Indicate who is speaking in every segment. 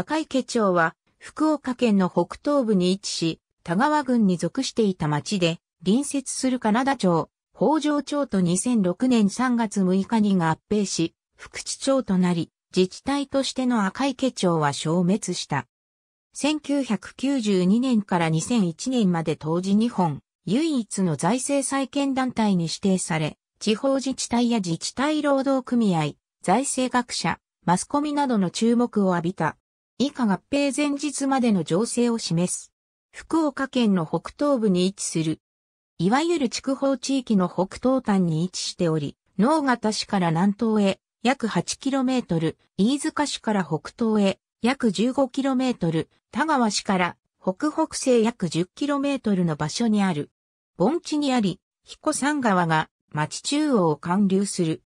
Speaker 1: 赤池町は福岡県の北東部に位置し、田川郡に属していた町で、隣接するカナダ町、北条町と2006年3月6日に合併し、福地町となり、自治体としての赤池町は消滅した。1992年から2001年まで当時日本、唯一の財政再建団体に指定され、地方自治体や自治体労働組合、財政学者、マスコミなどの注目を浴びた。以下合併前日までの情勢を示す。福岡県の北東部に位置する。いわゆる筑豊地域の北東端に位置しており、能形市から南東へ約 8km、飯塚市から北東へ約 15km、田川市から北北西約 10km の場所にある。盆地にあり、彦山川が町中央を貫流する。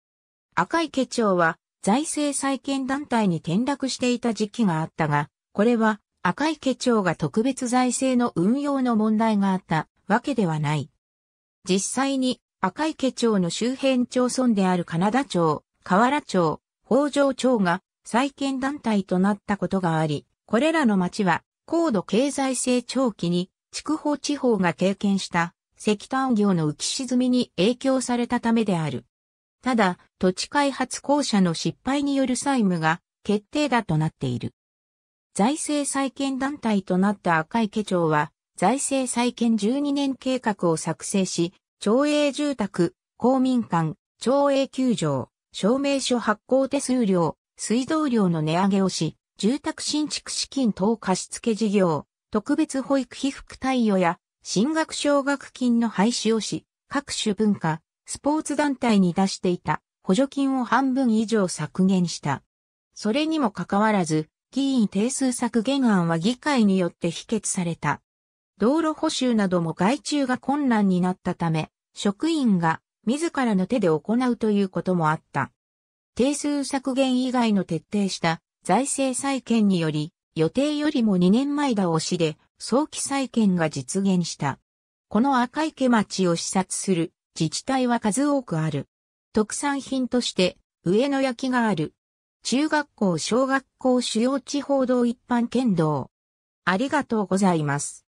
Speaker 1: 赤池町は財政再建団体に転落していた時期があったが、これは赤池町が特別財政の運用の問題があったわけではない。実際に赤池町の周辺町村であるカナダ町、河原町、北条町が再建団体となったことがあり、これらの町は高度経済成長期に筑豊地方が経験した石炭業の浮き沈みに影響されたためである。ただ、土地開発公社の失敗による債務が決定打となっている。財政再建団体となった赤池町は、財政再建12年計画を作成し、町営住宅、公民館、町営球場、証明書発行手数料、水道料の値上げをし、住宅新築資金等貸付事業、特別保育被服貸与や、進学奨学金の廃止をし、各種文化、スポーツ団体に出していた補助金を半分以上削減した。それにもかかわらず、議員定数削減案は議会によって否決された。道路補修なども外注が困難になったため、職員が自らの手で行うということもあった。定数削減以外の徹底した財政再建により、予定よりも2年前倒しで早期再建が実現した。この赤池町を視察する自治体は数多くある。特産品として、上野焼きがある。中学校小学校主要地方道一般県道。ありがとうございます。